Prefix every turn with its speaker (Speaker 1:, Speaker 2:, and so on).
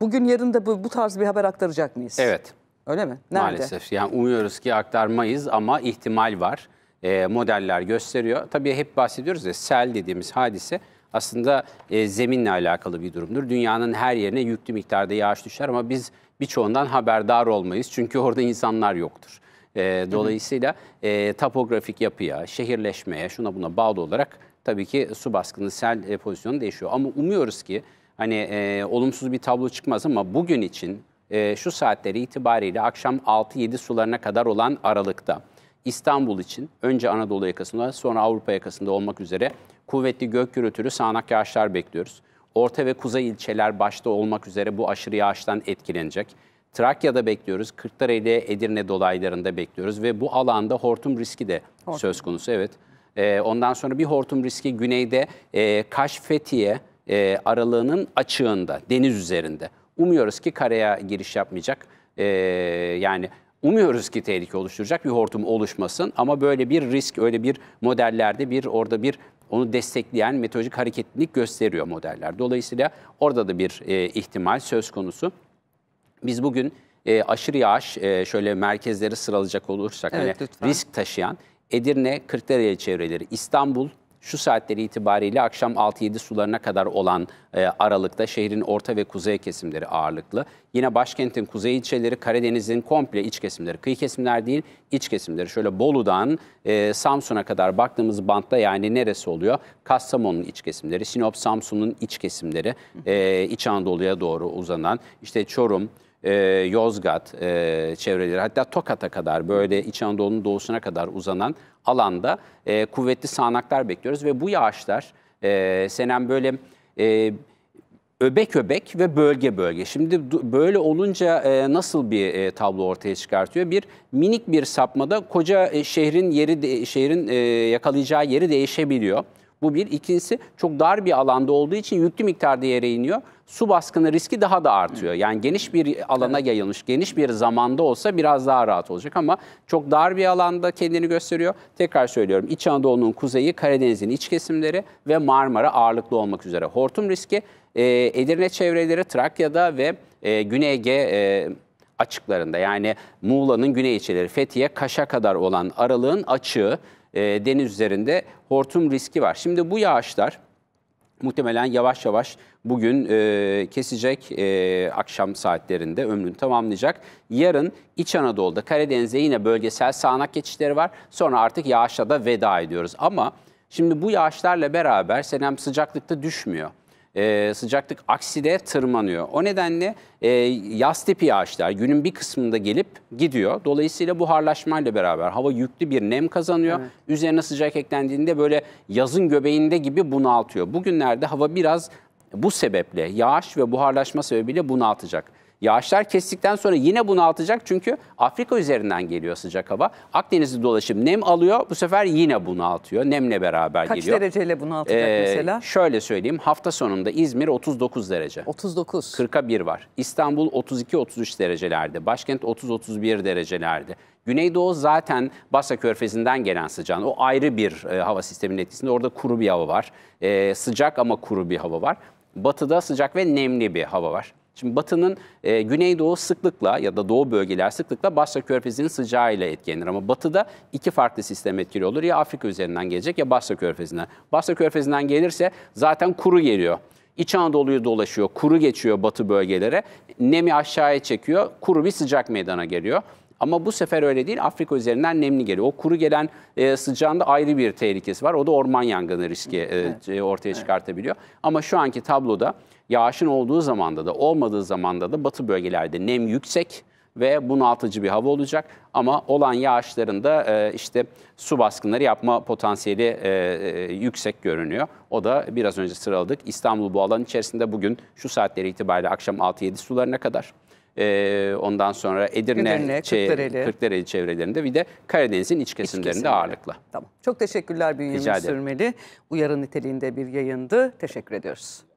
Speaker 1: Bugün yarın da bu, bu tarz bir haber aktaracak mıyız? Evet. Öyle mi? Nerede? Maalesef. Yani umuyoruz ki aktarmayız ama ihtimal var. E, modeller gösteriyor. Tabii hep bahsediyoruz ya sel dediğimiz hadise aslında e, zeminle alakalı bir durumdur. Dünyanın her yerine yüklü miktarda yağış düşer ama biz birçoğundan haberdar olmayız. Çünkü orada insanlar yoktur. E, dolayısıyla e, topografik yapıya, şehirleşmeye, şuna buna bağlı olarak tabii ki su baskını, sel e, pozisyonu değişiyor. Ama umuyoruz ki hani e, olumsuz bir tablo çıkmaz ama bugün için e, şu saatleri itibariyle akşam 6-7 sularına kadar olan aralıkta İstanbul için önce Anadolu yakasında sonra Avrupa yakasında olmak üzere kuvvetli gök gürültülü sağanak yağışlar bekliyoruz. Orta ve kuzey ilçeler başta olmak üzere bu aşırı yağıştan etkilenecek. Trakya'da bekliyoruz, Kırklareli, Edirne dolaylarında bekliyoruz ve bu alanda hortum riski de hortum. söz konusu. Evet. Ee, ondan sonra bir hortum riski güneyde e, Kaş, Fethiye, e, aralığının açığında, deniz üzerinde. Umuyoruz ki karaya giriş yapmayacak. E, yani umuyoruz ki tehlike oluşturacak bir hortum oluşmasın ama böyle bir risk, öyle bir modellerde bir orada bir onu destekleyen meteorolojik hareketlilik gösteriyor modeller. Dolayısıyla orada da bir e, ihtimal söz konusu. Biz bugün e, aşırı yağış e, şöyle merkezleri sıralayacak olursak evet, hani risk taşıyan Edirne, Kırklareli çevreleri, İstanbul, şu saatleri itibariyle akşam 6-7 sularına kadar olan e, aralıkta şehrin orta ve kuzey kesimleri ağırlıklı. Yine başkentin kuzey ilçeleri Karadeniz'in komple iç kesimleri, kıyı kesimler değil iç kesimleri. Şöyle Bolu'dan e, Samsun'a kadar baktığımız bantta yani neresi oluyor? Kastamonu'nun iç kesimleri, Sinop Samsun'un iç kesimleri, e, İç Anadolu'ya doğru uzanan işte Çorum, e, Yozgat e, çevreleri hatta Tokat'a kadar böyle İç Anadolu'nun doğusuna kadar uzanan alanda e, kuvvetli sağanaklar bekliyoruz. Ve bu yağışlar e, Senem böyle... E, öbek öbek ve bölge bölge. Şimdi böyle olunca e, nasıl bir e, tablo ortaya çıkartıyor? Bir minik bir sapmada koca e, şehrin yeri de, şehrin e, yakalayacağı yeri değişebiliyor. Bu bir. İkincisi çok dar bir alanda olduğu için yüklü miktarda yere iniyor. Su baskını riski daha da artıyor. Yani geniş bir alana yayılmış, geniş bir zamanda olsa biraz daha rahat olacak ama çok dar bir alanda kendini gösteriyor. Tekrar söylüyorum İç Anadolu'nun kuzeyi, Karadeniz'in iç kesimleri ve Marmara ağırlıklı olmak üzere. Hortum riski e, Edirne çevreleri, Trakya'da ve e, Güney Ege e, açıklarında yani Muğla'nın güney ilçeleri Fethiye, Kaş'a kadar olan aralığın açığı e, deniz üzerinde hortum riski var. Şimdi bu yağışlar muhtemelen yavaş yavaş bugün e, kesecek e, akşam saatlerinde ömrünü tamamlayacak. Yarın İç Anadolu'da Karadeniz'de yine bölgesel sağanak geçişleri var. Sonra artık yağışla da veda ediyoruz. Ama şimdi bu yağışlarla beraber senem sıcaklıkta düşmüyor. E, sıcaklık akside tırmanıyor. O nedenle e, yaz tipi yağışlar günün bir kısmında gelip gidiyor. Dolayısıyla buharlaşmayla beraber hava yüklü bir nem kazanıyor. Evet. Üzerine sıcak eklendiğinde böyle yazın göbeğinde gibi bunaltıyor. Bugünlerde hava biraz bu sebeple yağış ve buharlaşma sebebiyle bunaltacak. Yağışlar kestikten sonra yine bunaltacak çünkü Afrika üzerinden geliyor sıcak hava. Akdeniz'de dolaşıp nem alıyor bu sefer yine bunaltıyor. Nemle beraber Kaç geliyor. Kaç dereceyle bunaltacak ee, mesela? Şöyle söyleyeyim hafta sonunda İzmir 39 derece. 39. 40'a 1 var. İstanbul 32-33 derecelerde. Başkent 30-31 derecelerde. Güneydoğu zaten Basra Körfezi'nden gelen sıcağın o ayrı bir e, hava sisteminin etkisinde orada kuru bir hava var. E, sıcak ama kuru bir hava var. Batıda sıcak ve nemli bir hava var. Şimdi Batı'nın e, Güneydoğu sıklıkla ya da Doğu bölgeler sıklıkla Basra Körfezi'nin sıcağıyla etkilenir. Ama Batı'da iki farklı sistem etkili olur. Ya Afrika üzerinden gelecek ya Basra Körfezi'nden. Basra Körfezi'nden gelirse zaten kuru geliyor. İç Anadolu'yu dolaşıyor, kuru geçiyor batı bölgelere. Nemi aşağıya çekiyor, kuru bir sıcak meydana geliyor. Ama bu sefer öyle değil. Afrika üzerinden nemli geliyor. O kuru gelen e, sıcağında ayrı bir tehlikesi var. O da orman yangını riski e, ortaya evet. çıkartabiliyor. Ama şu anki tabloda yağışın olduğu zamanda da olmadığı zamanda da batı bölgelerde nem yüksek ve bunaltıcı bir hava olacak. Ama olan yağışların da e, işte su baskınları yapma potansiyeli e, e, yüksek görünüyor. O da biraz önce sıraladık. İstanbul bu alan içerisinde bugün şu saatleri itibariyle akşam 6-7 sularına kadar. E, ondan sonra Edirne, Edirne Kırklareli. Kırklareli çevrelerinde bir de Karadeniz'in iç kesimlerinde ağırlıkla. Tamam. Çok teşekkürler Bünyamin Sürmeli. Uyarı niteliğinde bir yayındı. Teşekkür ediyoruz.